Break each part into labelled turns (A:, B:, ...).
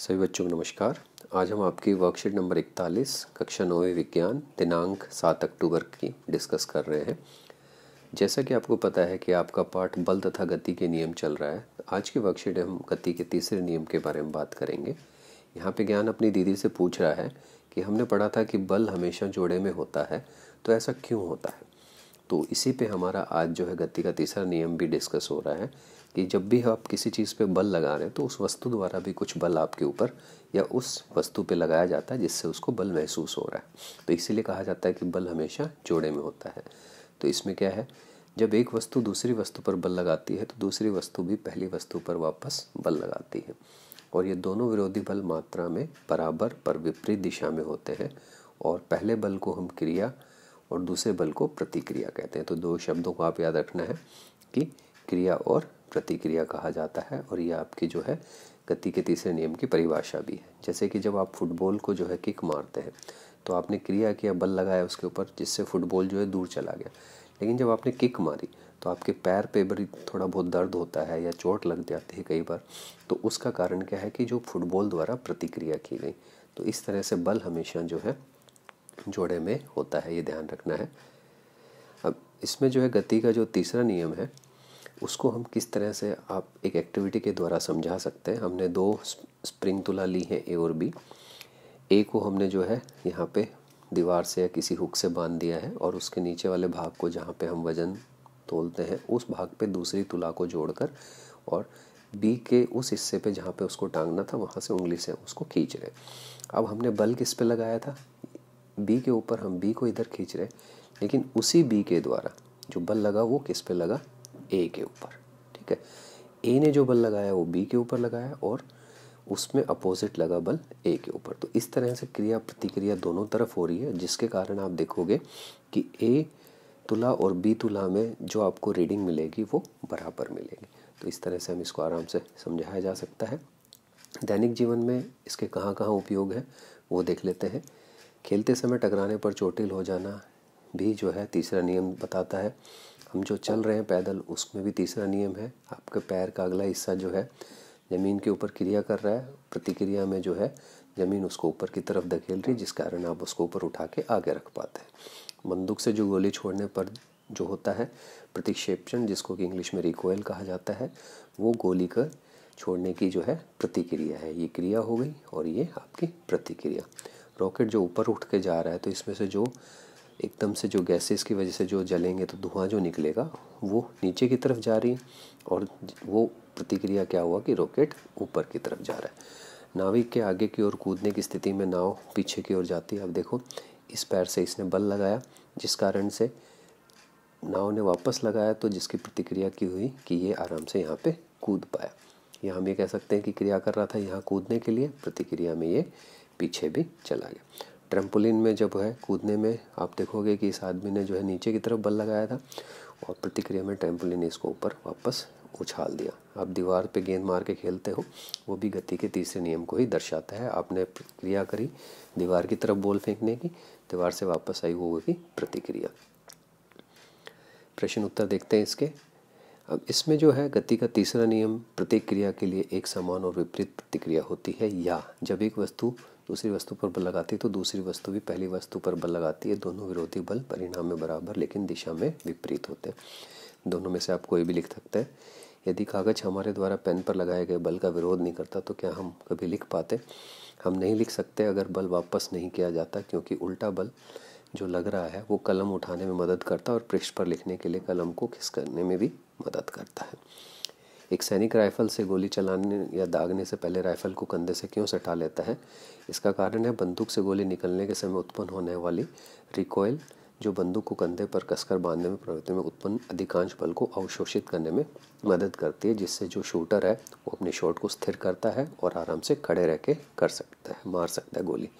A: सभी बच्चों को नमस्कार आज हम आपकी वर्कशीट नंबर 41 कक्षा नौवीं विज्ञान दिनांक 7 अक्टूबर की डिस्कस कर रहे हैं जैसा कि आपको पता है कि आपका पाठ बल तथा गति के नियम चल रहा है आज की वर्कशीट हम गति के तीसरे नियम के बारे में बात करेंगे यहाँ पे ज्ञान अपनी दीदी से पूछ रहा है कि हमने पढ़ा था कि बल हमेशा जोड़े में होता है तो ऐसा क्यों होता है तो इसी पे हमारा आज जो है गति का तीसरा नियम भी डिस्कस हो रहा है कि जब भी आप किसी चीज़ पे बल लगा रहे हैं तो उस वस्तु द्वारा भी कुछ बल आपके ऊपर या उस वस्तु पे लगाया जाता है जिससे उसको बल महसूस हो रहा है तो इसीलिए कहा जाता है कि बल हमेशा जोड़े में होता है तो इसमें क्या है जब एक वस्तु दूसरी वस्तु पर बल लगाती है तो दूसरी वस्तु भी पहली वस्तु पर वापस बल लगाती है और ये दोनों विरोधी बल मात्रा में बराबर पर विपरीत दिशा में होते हैं और पहले बल को हम क्रिया और दूसरे बल को प्रतिक्रिया कहते हैं तो दो शब्दों को आप याद रखना है कि क्रिया और प्रतिक्रिया कहा जाता है और ये आपकी जो है गति के तीसरे नियम की परिभाषा भी है जैसे कि जब आप फुटबॉल को जो है किक मारते हैं तो आपने क्रिया किया बल लगाया उसके ऊपर जिससे फुटबॉल जो है दूर चला गया लेकिन जब आपने किक मारी तो आपके पैर पे भी थोड़ा बहुत दर्द होता है या चोट लग जाती है कई बार तो उसका कारण क्या है कि जो फुटबॉल द्वारा प्रतिक्रिया की गई तो इस तरह से बल हमेशा जो है जोड़े में होता है ये ध्यान रखना है अब इसमें जो है गति का जो तीसरा नियम है उसको हम किस तरह से आप एक एक्टिविटी के द्वारा समझा सकते हैं हमने दो स्प्रिंग तुला ली है ए और बी ए को हमने जो है यहाँ पे दीवार से या किसी हुक से बांध दिया है और उसके नीचे वाले भाग को जहाँ पे हम वजन तोलते हैं उस भाग पे दूसरी तुला को जोड़कर और बी के उस हिस्से पे जहाँ पे उसको टांगना था वहाँ से उंगली से उसको खींच रहे अब हमने बल किस पे लगाया था बी के ऊपर हम बी को इधर खींच रहे हैं लेकिन उसी बी के द्वारा जो बल लगा वो किस पे लगा ए के ऊपर ठीक है ए ने जो बल लगाया वो बी के ऊपर लगाया और उसमें अपोजिट लगा बल ए के ऊपर तो इस तरह से क्रिया प्रतिक्रिया दोनों तरफ हो रही है जिसके कारण आप देखोगे कि ए तुला और बी तुला में जो आपको रीडिंग मिलेगी वो बराबर मिलेगी तो इस तरह से हम इसको आराम से समझाया जा सकता है दैनिक जीवन में इसके कहाँ कहाँ उपयोग है वो देख लेते हैं खेलते समय टकराने पर चोटिल हो जाना भी जो है तीसरा नियम बताता है हम जो चल रहे हैं पैदल उसमें भी तीसरा नियम है आपके पैर का अगला हिस्सा जो है ज़मीन के ऊपर क्रिया कर रहा है प्रतिक्रिया में जो है ज़मीन उसको ऊपर की तरफ धकेल रही जिस कारण आप उसको ऊपर उठा के आगे रख पाते हैं बंदूक से जो गोली छोड़ने पर जो होता है प्रतिक्षेपण जिसको कि इंग्लिश में रिकोयल कहा जाता है वो गोली कर छोड़ने की जो है प्रतिक्रिया है ये क्रिया हो गई और ये आपकी प्रतिक्रिया रॉकेट जो ऊपर उठ के जा रहा है तो इसमें से जो एकदम से जो गैसेस की वजह से जो जलेंगे तो धुआं जो निकलेगा वो नीचे की तरफ जा रही और वो प्रतिक्रिया क्या हुआ कि रॉकेट ऊपर की तरफ जा रहा है नाविक के आगे की ओर कूदने की स्थिति में नाव पीछे की ओर जाती है अब देखो इस पैर से इसने बल लगाया जिस कारण से नाव ने वापस लगाया तो जिसकी प्रतिक्रिया की हुई कि ये आराम से यहाँ पे कूद पाया यहाँ हम ये कह सकते हैं कि क्रिया कर रहा था यहाँ कूदने के लिए प्रतिक्रिया में ये पीछे भी चला गया ट्रम्पोलिन में जब है कूदने में आप देखोगे कि इस आदमी ने जो है नीचे की तरफ बल लगाया था और प्रतिक्रिया में ट्रम्पोलिन ने इसको ऊपर वापस उछाल दिया आप दीवार पे गेंद मार के खेलते हो वो भी गति के तीसरे नियम को ही दर्शाता है आपने प्रतिक्रिया करी दीवार की तरफ बॉल फेंकने की दीवार से वापस आई वो भी प्रतिक्रिया प्रश्न उत्तर देखते हैं इसके अब इसमें जो है गति का तीसरा नियम प्रत्येक क्रिया के लिए एक समान और विपरीत प्रतिक्रिया होती है या जब एक वस्तु दूसरी वस्तु पर बल लगाती है तो दूसरी वस्तु भी पहली वस्तु पर बल लगाती है दोनों विरोधी बल परिणाम में बराबर लेकिन दिशा में विपरीत होते हैं दोनों में से आप कोई भी लिख सकते हैं यदि कागज़ हमारे द्वारा पेन पर लगाए गए बल का विरोध नहीं करता तो क्या हम कभी लिख पाते हम नहीं लिख सकते अगर बल वापस नहीं किया जाता क्योंकि उल्टा बल जो लग रहा है वो कलम उठाने में मदद करता है और पृष्ठ पर लिखने के लिए कलम को करने में भी मदद करता है एक सैनिक राइफल से गोली चलाने या दागने से पहले राइफल को कंधे से क्यों सटा लेता है इसका कारण है बंदूक से गोली निकलने के समय उत्पन्न होने वाली रिकॉयल जो बंदूक को कंधे पर कसकर बांधने में प्रवृत्ति में उत्पन्न अधिकांश बल को अवशोषित करने में मदद करती है जिससे जो शूटर है वो अपने शॉट को स्थिर करता है और आराम से खड़े रह के कर सकता है मार सकता है गोली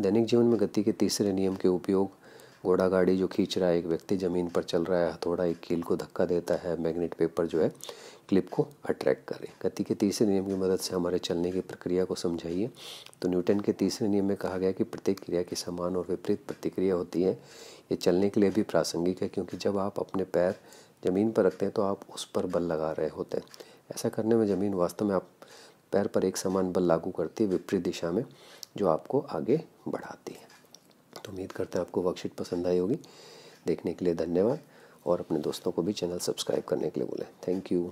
A: दैनिक जीवन में गति के तीसरे नियम के उपयोग घोड़ा गाड़ी जो खींच रहा है एक व्यक्ति ज़मीन पर चल रहा है हथौड़ा एक कील को धक्का देता है मैग्नेट पेपर जो है क्लिप को अट्रैक्ट करें गति के तीसरे नियम की मदद से हमारे चलने की प्रक्रिया को समझाइए तो न्यूटन के तीसरे नियम में कहा गया कि प्रत्येक क्रिया की समान और विपरीत प्रतिक्रिया होती है ये चलने के लिए भी प्रासंगिक है क्योंकि जब आप अपने पैर ज़मीन पर रखते हैं तो आप उस पर बल लगा रहे होते हैं ऐसा करने में ज़मीन वास्तव में आप पैर पर एक समान बल लागू करती है विपरीत दिशा में जो आपको आगे बढ़ाती है तो उम्मीद करते हैं आपको वर्कशीट पसंद आई होगी देखने के लिए धन्यवाद और अपने दोस्तों को भी चैनल सब्सक्राइब करने के लिए बोले थैंक यू